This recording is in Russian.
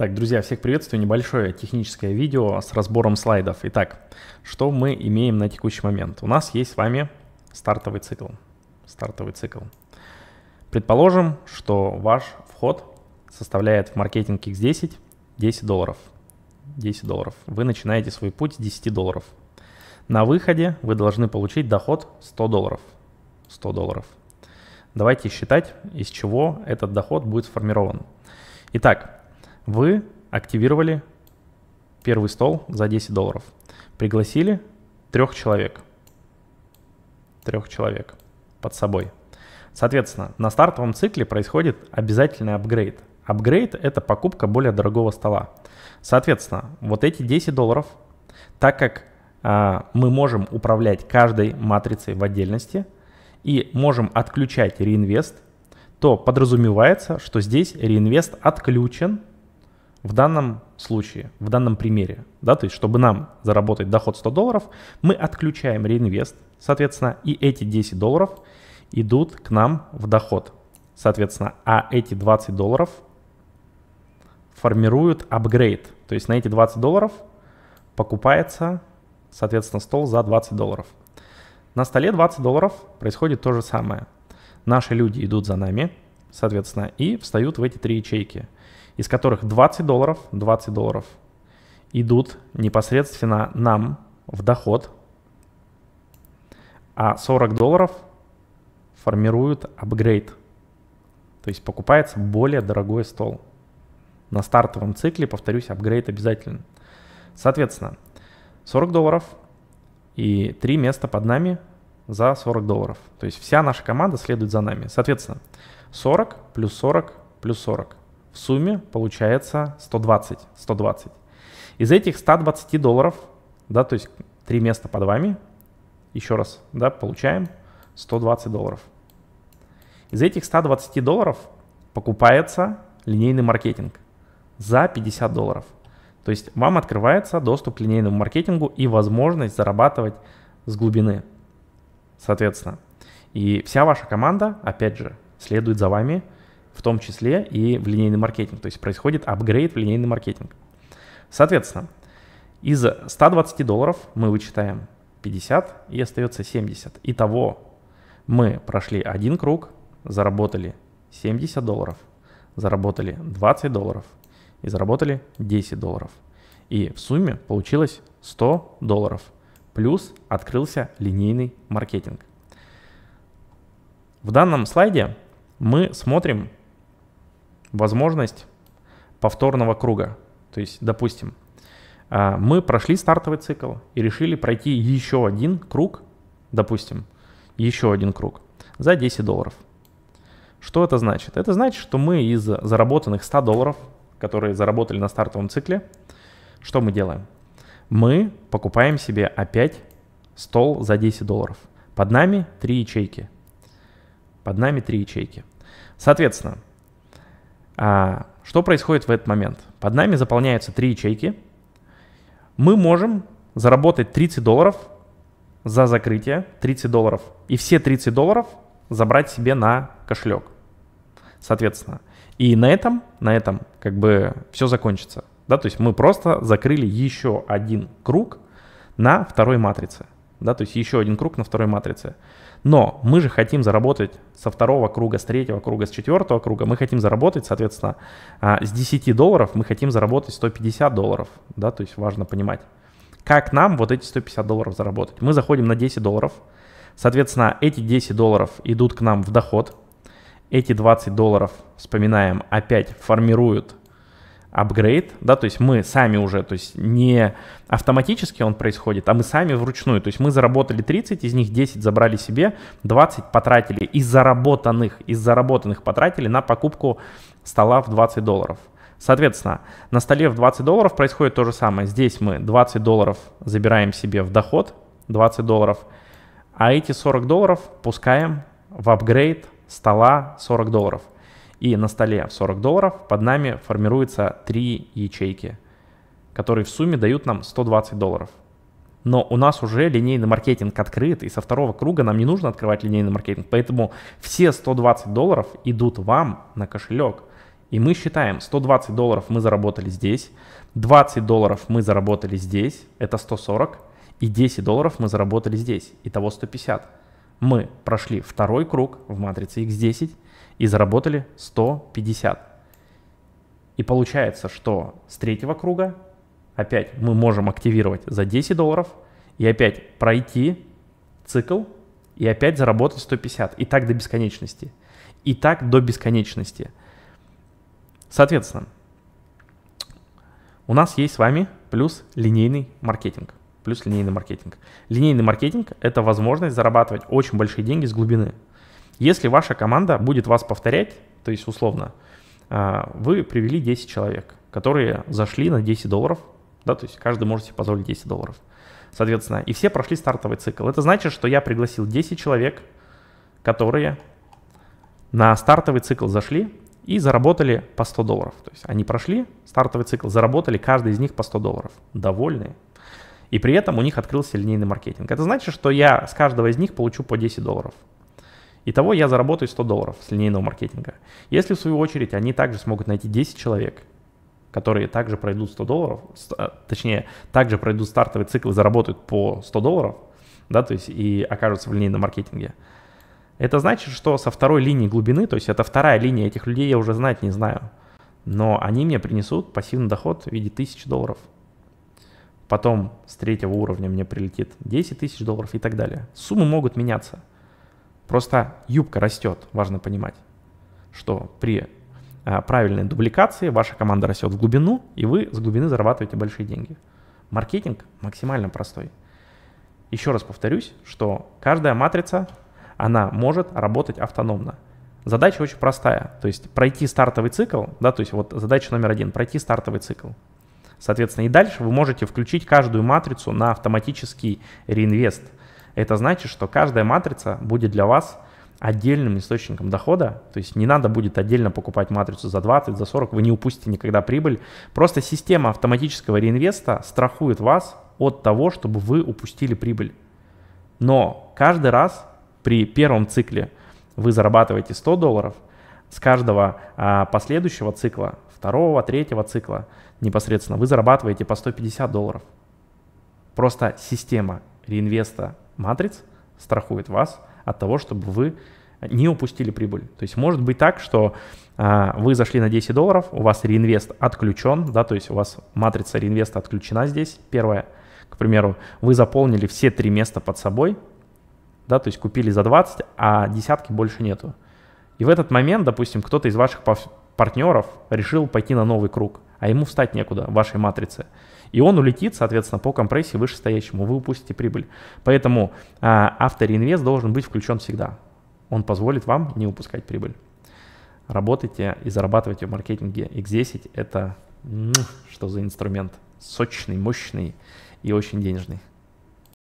Так, друзья, всех приветствую. Небольшое техническое видео с разбором слайдов. Итак, что мы имеем на текущий момент? У нас есть с вами стартовый цикл. Стартовый цикл. Предположим, что ваш вход составляет в маркетинг X10 10 долларов. 10 долларов. Вы начинаете свой путь с 10 долларов. На выходе вы должны получить доход 100 долларов. 100 долларов. Давайте считать, из чего этот доход будет сформирован. Итак, вы активировали первый стол за 10 долларов. Пригласили трех человек. Трех человек под собой. Соответственно, на стартовом цикле происходит обязательный апгрейд. Апгрейд – это покупка более дорогого стола. Соответственно, вот эти 10 долларов, так как а, мы можем управлять каждой матрицей в отдельности и можем отключать реинвест, то подразумевается, что здесь реинвест отключен в данном случае, в данном примере, да, то есть чтобы нам заработать доход 100 долларов, мы отключаем реинвест, соответственно, и эти 10 долларов идут к нам в доход, соответственно, а эти 20 долларов формируют апгрейд, то есть на эти 20 долларов покупается, соответственно, стол за 20 долларов. На столе 20 долларов происходит то же самое. Наши люди идут за нами, соответственно, и встают в эти три ячейки – из которых 20 долларов, 20 долларов идут непосредственно нам в доход, а 40 долларов формируют апгрейд. То есть покупается более дорогой стол. На стартовом цикле, повторюсь, апгрейд обязателен. Соответственно, 40 долларов и 3 места под нами за 40 долларов. То есть вся наша команда следует за нами. Соответственно, 40 плюс 40 плюс 40. В сумме получается 120. 120. Из этих 120 долларов, да, то есть три места под вами, еще раз, да, получаем 120 долларов. Из этих 120 долларов покупается линейный маркетинг за 50 долларов. То есть вам открывается доступ к линейному маркетингу и возможность зарабатывать с глубины, соответственно. И вся ваша команда, опять же, следует за вами – в том числе и в линейный маркетинг. То есть происходит апгрейд в линейный маркетинг. Соответственно, из 120 долларов мы вычитаем 50 и остается 70. Итого мы прошли один круг, заработали 70 долларов, заработали 20 долларов и заработали 10 долларов. И в сумме получилось 100 долларов. Плюс открылся линейный маркетинг. В данном слайде мы смотрим возможность повторного круга. То есть, допустим, а, мы прошли стартовый цикл и решили пройти еще один круг, допустим, еще один круг за 10 долларов. Что это значит? Это значит, что мы из заработанных 100 долларов, которые заработали на стартовом цикле, что мы делаем? Мы покупаем себе опять стол за 10 долларов. Под нами три ячейки. Под нами три ячейки. Соответственно, а, что происходит в этот момент? Под нами заполняются три ячейки. Мы можем заработать 30 долларов за закрытие, 30 долларов, и все 30 долларов забрать себе на кошелек, соответственно. И на этом, на этом как бы все закончится. Да, то есть мы просто закрыли еще один круг на второй матрице. Да, то есть еще один круг на второй матрице. Но мы же хотим заработать со второго круга, с третьего круга, с четвертого круга. Мы хотим заработать, соответственно, а, с 10 долларов мы хотим заработать 150 долларов. Да, то есть важно понимать, как нам вот эти 150 долларов заработать. Мы заходим на 10 долларов. Соответственно, эти 10 долларов идут к нам в доход. Эти 20 долларов, вспоминаем, опять формируют апгрейд, да, то есть мы сами уже, то есть не автоматически он происходит, а мы сами вручную, то есть мы заработали 30, из них 10 забрали себе, 20 потратили из заработанных, из заработанных потратили на покупку стола в 20 долларов. Соответственно, на столе в 20 долларов происходит то же самое. Здесь мы 20 долларов забираем себе в доход, 20 долларов, а эти 40 долларов пускаем в апгрейд стола 40 долларов – и на столе в 40 долларов под нами формируются три ячейки, которые в сумме дают нам 120 долларов. Но у нас уже линейный маркетинг открыт, и со второго круга нам не нужно открывать линейный маркетинг. Поэтому все 120 долларов идут вам на кошелек. И мы считаем, 120 долларов мы заработали здесь, 20 долларов мы заработали здесь, это 140, и 10 долларов мы заработали здесь, итого 150. Мы прошли второй круг в матрице X10, и заработали 150. И получается, что с третьего круга опять мы можем активировать за 10 долларов и опять пройти цикл и опять заработать 150. И так до бесконечности. И так до бесконечности. Соответственно, у нас есть с вами плюс линейный маркетинг. Плюс линейный маркетинг. Линейный маркетинг – это возможность зарабатывать очень большие деньги с глубины. Если ваша команда будет вас повторять, то есть условно, а, вы привели 10 человек, которые зашли на 10 долларов, да, то есть каждый может себе позволить 10 долларов, соответственно, и все прошли стартовый цикл. Это значит, что я пригласил 10 человек, которые на стартовый цикл зашли и заработали по 100 долларов. То есть они прошли стартовый цикл, заработали каждый из них по 100 долларов. Довольные. И при этом у них открылся линейный маркетинг. Это значит, что я с каждого из них получу по 10 долларов. Итого я заработаю 100 долларов с линейного маркетинга. Если в свою очередь они также смогут найти 10 человек, которые также пройдут 100 долларов, а, точнее, также пройдут стартовый цикл и заработают по 100 долларов, да, то есть и окажутся в линейном маркетинге, это значит, что со второй линии глубины, то есть это вторая линия этих людей, я уже знать не знаю, но они мне принесут пассивный доход в виде 1000 долларов. Потом с третьего уровня мне прилетит 10 тысяч долларов и так далее. Суммы могут меняться – Просто юбка растет, важно понимать, что при а, правильной дубликации ваша команда растет в глубину, и вы с глубины зарабатываете большие деньги. Маркетинг максимально простой. Еще раз повторюсь, что каждая матрица, она может работать автономно. Задача очень простая, то есть пройти стартовый цикл, да, то есть вот задача номер один, пройти стартовый цикл. Соответственно, и дальше вы можете включить каждую матрицу на автоматический реинвест – это значит, что каждая матрица будет для вас отдельным источником дохода, то есть не надо будет отдельно покупать матрицу за 20, за 40, вы не упустите никогда прибыль. Просто система автоматического реинвеста страхует вас от того, чтобы вы упустили прибыль. Но каждый раз при первом цикле вы зарабатываете 100 долларов, с каждого а, последующего цикла, второго, третьего цикла непосредственно вы зарабатываете по 150 долларов. Просто система реинвеста матриц страхует вас от того, чтобы вы не упустили прибыль. То есть может быть так, что а, вы зашли на 10 долларов, у вас реинвест отключен, да, то есть у вас матрица реинвеста отключена здесь, первое. К примеру, вы заполнили все три места под собой, да, то есть купили за 20, а десятки больше нету. И в этот момент, допустим, кто-то из ваших партнеров решил пойти на новый круг, а ему встать некуда в вашей матрице. И он улетит, соответственно, по компрессии вышестоящему, вы упустите прибыль. Поэтому а, автореинвест должен быть включен всегда. Он позволит вам не упускать прибыль. Работайте и зарабатывайте в маркетинге X10. Это что за инструмент? Сочный, мощный и очень денежный.